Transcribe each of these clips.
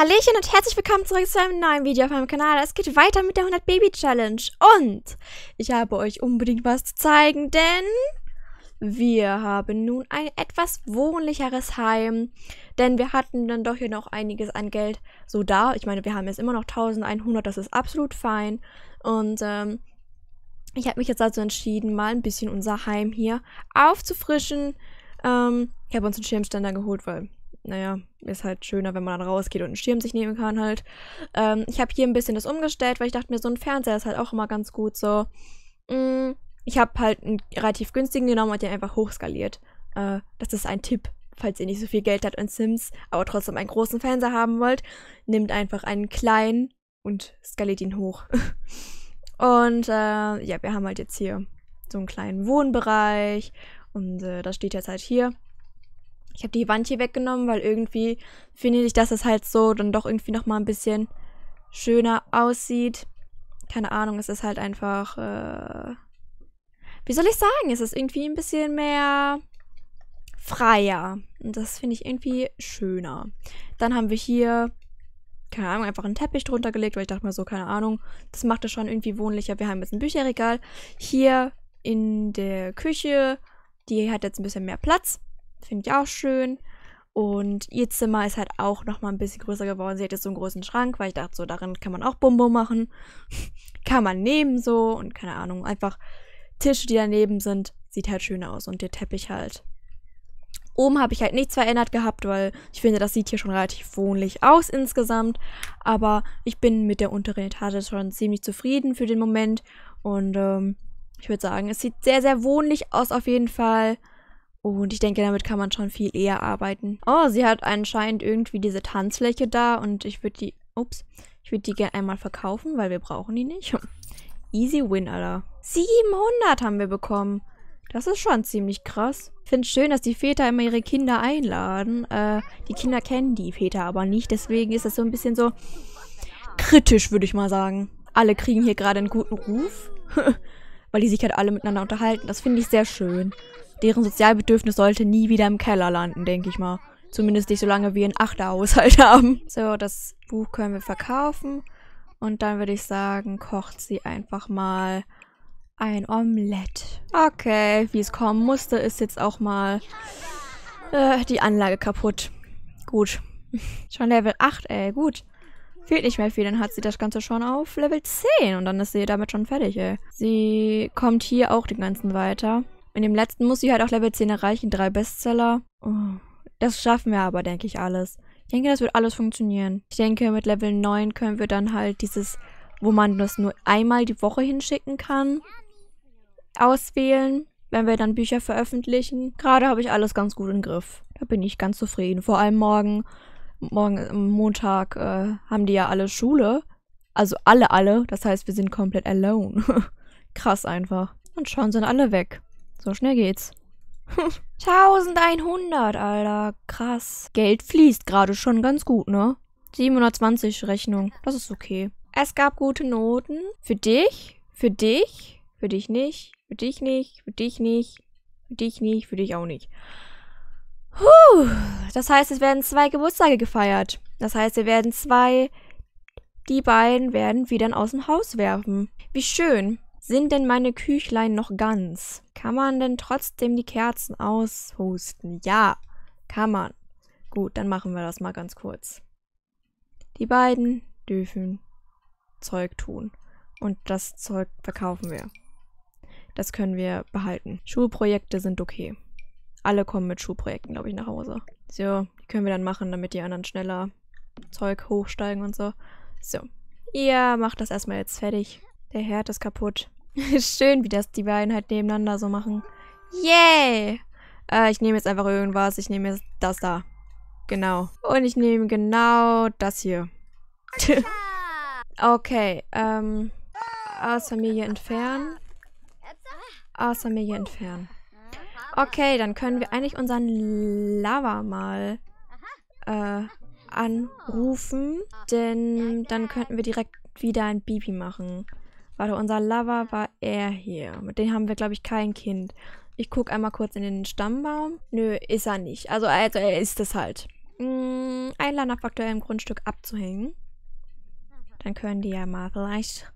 Hallöchen und herzlich willkommen zurück zu einem neuen Video auf meinem Kanal. Es geht weiter mit der 100 Baby Challenge und ich habe euch unbedingt was zu zeigen, denn wir haben nun ein etwas wohnlicheres Heim, denn wir hatten dann doch hier noch einiges an Geld so da. Ich meine, wir haben jetzt immer noch 1100, das ist absolut fein und ähm, ich habe mich jetzt also entschieden, mal ein bisschen unser Heim hier aufzufrischen. Ähm, ich habe uns einen Schirmständer geholt, weil naja, ist halt schöner, wenn man dann rausgeht und einen Schirm sich nehmen kann halt. Ähm, ich habe hier ein bisschen das umgestellt, weil ich dachte mir, so ein Fernseher ist halt auch immer ganz gut so. Mm, ich habe halt einen relativ günstigen genommen und den einfach hochskaliert. Äh, das ist ein Tipp, falls ihr nicht so viel Geld habt in Sims, aber trotzdem einen großen Fernseher haben wollt. Nehmt einfach einen kleinen und skaliert ihn hoch. und äh, ja, wir haben halt jetzt hier so einen kleinen Wohnbereich und äh, das steht jetzt halt hier. Ich habe die Wand hier weggenommen, weil irgendwie finde ich, dass es halt so dann doch irgendwie nochmal ein bisschen schöner aussieht. Keine Ahnung, es ist halt einfach... Äh wie soll ich sagen? Es ist irgendwie ein bisschen mehr freier. Und das finde ich irgendwie schöner. Dann haben wir hier, keine Ahnung, einfach einen Teppich drunter gelegt, weil ich dachte mir so, keine Ahnung, das macht es schon irgendwie wohnlicher. Wir haben jetzt ein Bücherregal. Hier in der Küche, die hat jetzt ein bisschen mehr Platz. Finde ich auch schön. Und ihr Zimmer ist halt auch nochmal ein bisschen größer geworden. Sie hat jetzt so einen großen Schrank, weil ich dachte, so darin kann man auch Bumbo machen. kann man nehmen so und keine Ahnung. Einfach Tische, die daneben sind. Sieht halt schön aus. Und der Teppich halt. Oben habe ich halt nichts verändert gehabt, weil ich finde, das sieht hier schon relativ wohnlich aus insgesamt. Aber ich bin mit der unteren Etage schon ziemlich zufrieden für den Moment. Und ähm, ich würde sagen, es sieht sehr, sehr wohnlich aus auf jeden Fall. Und ich denke, damit kann man schon viel eher arbeiten. Oh, sie hat anscheinend irgendwie diese Tanzfläche da und ich würde die... Ups. Ich würde die gerne einmal verkaufen, weil wir brauchen die nicht. Easy win, Alter. 700 haben wir bekommen. Das ist schon ziemlich krass. Ich finde es schön, dass die Väter immer ihre Kinder einladen. Äh, die Kinder kennen die Väter aber nicht. Deswegen ist das so ein bisschen so kritisch, würde ich mal sagen. Alle kriegen hier gerade einen guten Ruf. weil die sich halt alle miteinander unterhalten. Das finde ich sehr schön deren Sozialbedürfnis sollte nie wieder im Keller landen, denke ich mal. Zumindest nicht, so solange wir einen Achterhaushalt haben. So, das Buch können wir verkaufen. Und dann würde ich sagen, kocht sie einfach mal ein Omelette. Okay, wie es kommen musste, ist jetzt auch mal äh, die Anlage kaputt. Gut. schon Level 8, ey, gut. Fehlt nicht mehr viel, dann hat sie das Ganze schon auf Level 10 und dann ist sie damit schon fertig, ey. Sie kommt hier auch den ganzen weiter. In dem letzten muss ich halt auch Level 10 erreichen, drei Bestseller. Oh, das schaffen wir aber, denke ich, alles. Ich denke, das wird alles funktionieren. Ich denke, mit Level 9 können wir dann halt dieses, wo man das nur einmal die Woche hinschicken kann, auswählen, wenn wir dann Bücher veröffentlichen. Gerade habe ich alles ganz gut im Griff. Da bin ich ganz zufrieden. Vor allem morgen, morgen Montag äh, haben die ja alle Schule. Also alle, alle. Das heißt, wir sind komplett alone. Krass einfach. Und schon sind alle weg. So schnell geht's. 1100, Alter. Krass. Geld fließt gerade schon ganz gut, ne? 720 Rechnung. Das ist okay. Es gab gute Noten. Für dich? Für dich? Für dich nicht? Für dich nicht? Für dich nicht? Für dich nicht? Für dich auch nicht. Puh. Das heißt, es werden zwei Geburtstage gefeiert. Das heißt, wir werden zwei... Die beiden werden wieder aus dem Haus werfen. Wie schön. Sind denn meine Küchlein noch ganz? Kann man denn trotzdem die Kerzen aushusten? Ja, kann man. Gut, dann machen wir das mal ganz kurz. Die beiden dürfen Zeug tun. Und das Zeug verkaufen wir. Das können wir behalten. Schulprojekte sind okay. Alle kommen mit Schulprojekten, glaube ich, nach Hause. So, die können wir dann machen, damit die anderen schneller Zeug hochsteigen und so. So. Ihr macht das erstmal jetzt fertig. Der Herd ist kaputt. Schön, wie das die beiden halt nebeneinander so machen. Yay! Äh, ich nehme jetzt einfach irgendwas. Ich nehme jetzt das da. Genau. Und ich nehme genau das hier. okay, ähm... Aus Familie entfernen. Aus Familie entfernen. Okay, dann können wir eigentlich unseren Lava mal äh, anrufen. Denn dann könnten wir direkt wieder ein Bibi machen. Warte, unser Lover war er hier. Mit dem haben wir, glaube ich, kein Kind. Ich gucke einmal kurz in den Stammbaum. Nö, ist er nicht. Also, also er ist es halt. Hm, mm, Einladen auf aktuellem Grundstück abzuhängen. Dann können die ja mal vielleicht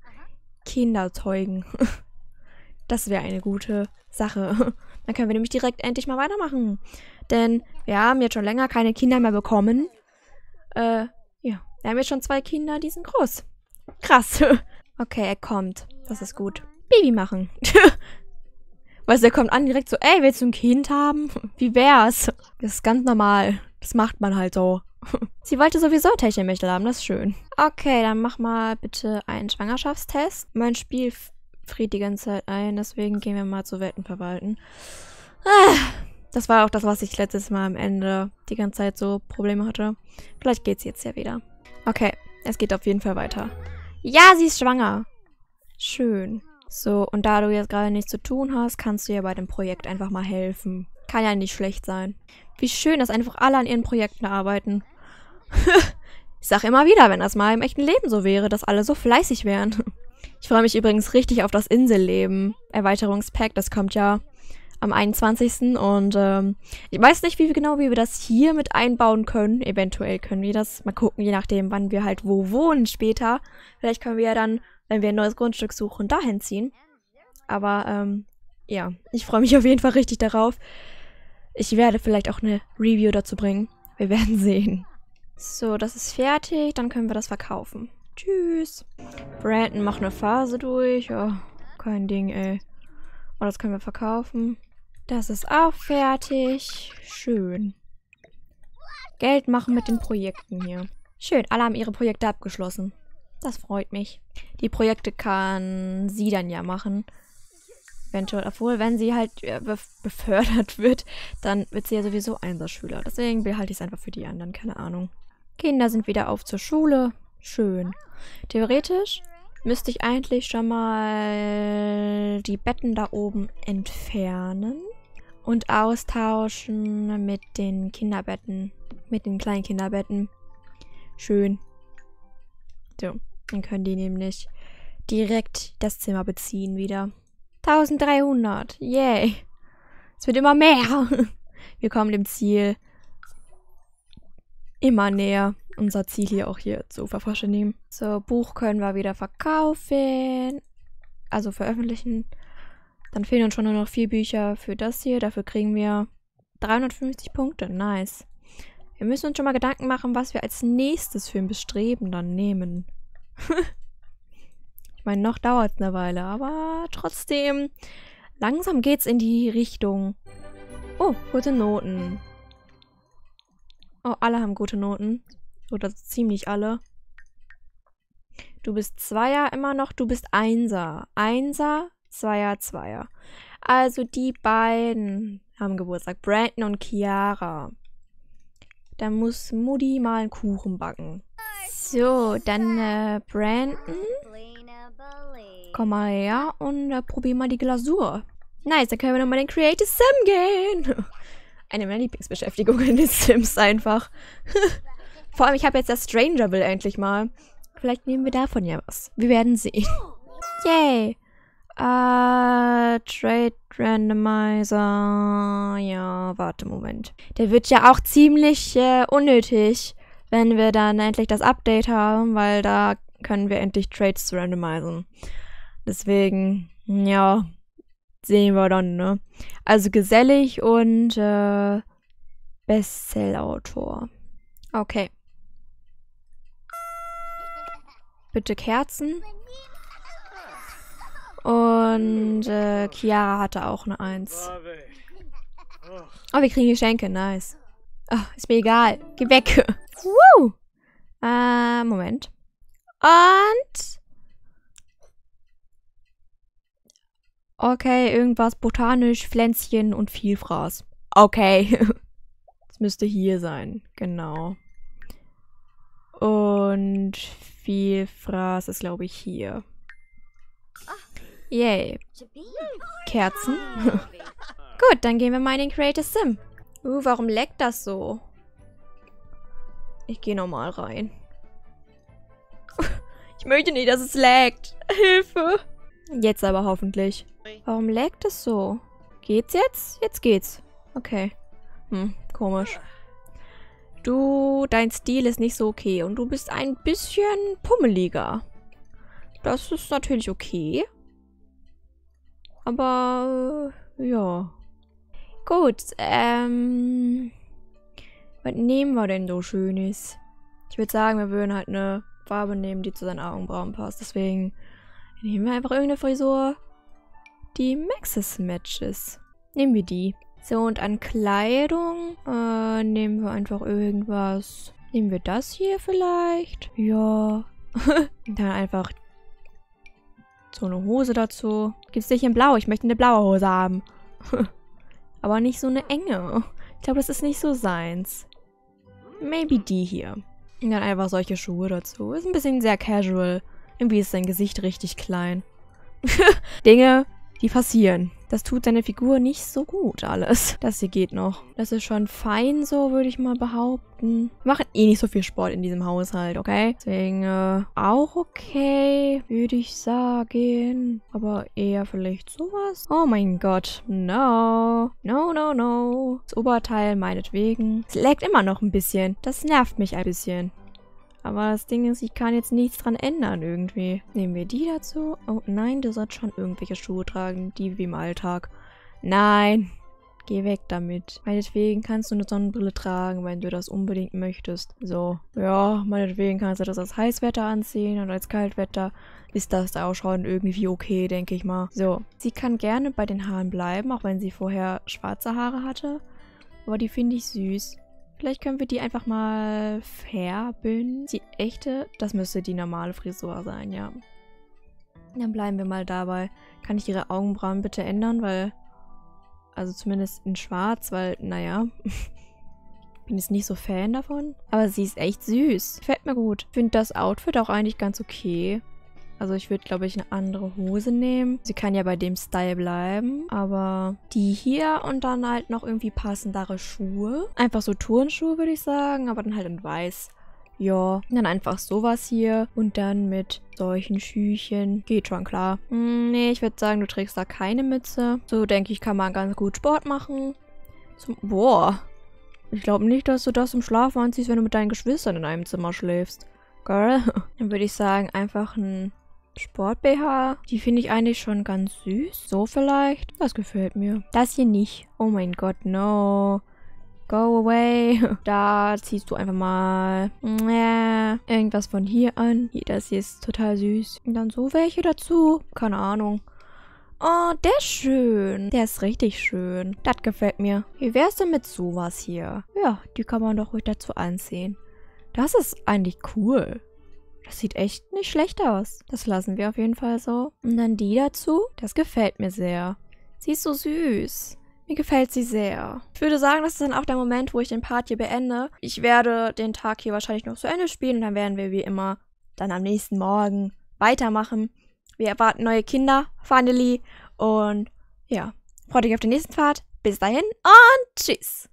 Kinder zeugen. Das wäre eine gute Sache. Dann können wir nämlich direkt endlich mal weitermachen. Denn wir haben jetzt schon länger keine Kinder mehr bekommen. Äh, ja. Wir haben jetzt schon zwei Kinder, die sind groß. Krass. Okay, er kommt. Das ist gut. Baby machen. weißt du, er kommt an direkt so, ey, willst du ein Kind haben? Wie wär's? Das ist ganz normal. Das macht man halt so. Sie wollte sowieso Technikmittel haben, das ist schön. Okay, dann mach mal bitte einen Schwangerschaftstest. Mein Spiel friert die ganze Zeit ein, deswegen gehen wir mal zu Welten verwalten. Ah, das war auch das, was ich letztes Mal am Ende die ganze Zeit so Probleme hatte. Vielleicht geht's jetzt ja wieder. Okay, es geht auf jeden Fall weiter. Ja, sie ist schwanger. Schön. So, und da du jetzt gerade nichts zu tun hast, kannst du ihr bei dem Projekt einfach mal helfen. Kann ja nicht schlecht sein. Wie schön, dass einfach alle an ihren Projekten arbeiten. ich sag immer wieder, wenn das mal im echten Leben so wäre, dass alle so fleißig wären. Ich freue mich übrigens richtig auf das Inselleben. Erweiterungspack, das kommt ja am 21. Und ähm, ich weiß nicht, wie genau wie wir das hier mit einbauen können. Eventuell können wir das mal gucken, je nachdem, wann wir halt wo wohnen später. Vielleicht können wir ja dann, wenn wir ein neues Grundstück suchen, dahin ziehen. Aber ähm, ja, ich freue mich auf jeden Fall richtig darauf. Ich werde vielleicht auch eine Review dazu bringen. Wir werden sehen. So, das ist fertig. Dann können wir das verkaufen. Tschüss. Brandon macht eine Phase durch. Oh, kein Ding, ey. Oh, das können wir verkaufen. Das ist auch fertig. Schön. Geld machen mit den Projekten hier. Schön, alle haben ihre Projekte abgeschlossen. Das freut mich. Die Projekte kann sie dann ja machen. Eventuell, obwohl, wenn sie halt äh, befördert wird, dann wird sie ja sowieso Einsatzschüler. Deswegen behalte ich es einfach für die anderen, keine Ahnung. Kinder sind wieder auf zur Schule. Schön. Theoretisch müsste ich eigentlich schon mal die Betten da oben entfernen und austauschen mit den Kinderbetten. Mit den kleinen Kinderbetten. Schön. So, dann können die nämlich direkt das Zimmer beziehen wieder. 1300. Yay. Es wird immer mehr. Wir kommen dem Ziel immer näher. Unser Ziel hier auch hier zu vervollständigen. So, Buch können wir wieder verkaufen. Also veröffentlichen. Dann fehlen uns schon nur noch vier Bücher für das hier. Dafür kriegen wir 350 Punkte. Nice. Wir müssen uns schon mal Gedanken machen, was wir als nächstes für ein Bestreben dann nehmen. ich meine, noch dauert es eine Weile, aber trotzdem, langsam geht's in die Richtung. Oh, gute Noten. Oh, alle haben gute Noten. Oder ziemlich alle. Du bist Zweier immer noch, du bist Einser. Einser Zweier, Zweier. Also die beiden haben Geburtstag, Brandon und Chiara. Dann muss Mutti mal einen Kuchen backen. So, dann äh, Brandon. Komm mal her und äh, probier mal die Glasur. Nice, dann können wir nochmal den Creative Sim gehen. Eine meiner Lieblingsbeschäftigungen in den Sims einfach. Vor allem, ich habe jetzt das stranger Strangerville endlich mal. Vielleicht nehmen wir davon ja was. Wir werden sehen. Yay! Ah, Trade Randomizer. Ja, warte, Moment. Der wird ja auch ziemlich äh, unnötig, wenn wir dann endlich das Update haben, weil da können wir endlich Trades randomisieren. Deswegen, ja, sehen wir dann, ne? Also gesellig und äh, Bestsellerautor. Okay. Bitte Kerzen. Und äh, Chiara hatte auch eine Eins. Oh, wir kriegen Geschenke. Nice. Oh, ist mir egal. Geh weg. Woo! Äh, Moment. Und... Okay, irgendwas botanisch, Pflänzchen und viel Fraß. Okay. das müsste hier sein. Genau. Und viel Fraß ist, glaube ich, hier. Yay. Kerzen? Gut, dann gehen wir mal in den Creative Sim. Uh, warum leckt das so? Ich gehe nochmal rein. ich möchte nicht, dass es laggt. Hilfe. Jetzt aber hoffentlich. Warum laggt es so? Geht's jetzt? Jetzt geht's. Okay. Hm, komisch. Du, dein Stil ist nicht so okay und du bist ein bisschen pummeliger. Das ist natürlich okay. Aber äh, ja. Gut, ähm. Was nehmen wir denn so Schönes? Ich würde sagen, wir würden halt eine Farbe nehmen, die zu seinen Augenbrauen passt. Deswegen nehmen wir einfach irgendeine Frisur, die Maxis matches. Nehmen wir die. So, und an Kleidung äh, nehmen wir einfach irgendwas. Nehmen wir das hier vielleicht? Ja. Dann einfach so eine Hose dazu. Gibt Gibt's nicht in blau? Ich möchte eine blaue Hose haben. Aber nicht so eine enge. Ich glaube, das ist nicht so seins. Maybe die hier. Und dann einfach solche Schuhe dazu. Ist ein bisschen sehr casual. Irgendwie ist sein Gesicht richtig klein. Dinge, die passieren. Das tut deine Figur nicht so gut alles. Das hier geht noch. Das ist schon fein so, würde ich mal behaupten. Wir machen eh nicht so viel Sport in diesem Haushalt, okay? Deswegen äh, auch okay, würde ich sagen. Aber eher vielleicht sowas. Oh mein Gott. No. No, no, no. Das Oberteil meinetwegen. Es lag immer noch ein bisschen. Das nervt mich ein bisschen. Aber das Ding ist, ich kann jetzt nichts dran ändern irgendwie. Nehmen wir die dazu? Oh nein, du sollst schon irgendwelche Schuhe tragen, die wie im Alltag. Nein, geh weg damit. Meinetwegen kannst du eine Sonnenbrille tragen, wenn du das unbedingt möchtest. So, ja, meinetwegen kannst du das als Heißwetter anziehen und als Kaltwetter ist das da auch schon irgendwie okay, denke ich mal. So, sie kann gerne bei den Haaren bleiben, auch wenn sie vorher schwarze Haare hatte. Aber die finde ich süß. Vielleicht können wir die einfach mal färben. Die echte, das müsste die normale Frisur sein, ja. Dann bleiben wir mal dabei. Kann ich ihre Augenbrauen bitte ändern, weil... Also zumindest in schwarz, weil, naja. bin jetzt nicht so Fan davon. Aber sie ist echt süß. Gefällt mir gut. Finde das Outfit auch eigentlich ganz okay. Also ich würde, glaube ich, eine andere Hose nehmen. Sie kann ja bei dem Style bleiben, aber die hier und dann halt noch irgendwie passendere Schuhe. Einfach so Turnschuhe, würde ich sagen, aber dann halt in weiß. Ja, dann einfach sowas hier und dann mit solchen Schüchen. Geht schon klar. Hm, nee, ich würde sagen, du trägst da keine Mütze. So, denke ich, kann man ganz gut Sport machen. Zum, boah. Ich glaube nicht, dass du das im Schlaf anziehst, wenn du mit deinen Geschwistern in einem Zimmer schläfst. Girl. Dann würde ich sagen, einfach ein Sport-BH. Die finde ich eigentlich schon ganz süß. So vielleicht. Das gefällt mir. Das hier nicht. Oh mein Gott, no. Go away. Da ziehst du einfach mal äh, irgendwas von hier an. das hier ist total süß. Und dann so welche dazu. Keine Ahnung. Oh, der ist schön. Der ist richtig schön. Das gefällt mir. Wie wär's denn mit sowas hier? Ja, die kann man doch ruhig dazu anziehen. Das ist eigentlich cool. Das sieht echt nicht schlecht aus. Das lassen wir auf jeden Fall so. Und dann die dazu. Das gefällt mir sehr. Sie ist so süß. Mir gefällt sie sehr. Ich würde sagen, das ist dann auch der Moment, wo ich den Part hier beende. Ich werde den Tag hier wahrscheinlich noch zu Ende spielen und dann werden wir wie immer dann am nächsten Morgen weitermachen. Wir erwarten neue Kinder, finally. Und ja, freut euch auf den nächsten Part. Bis dahin und tschüss.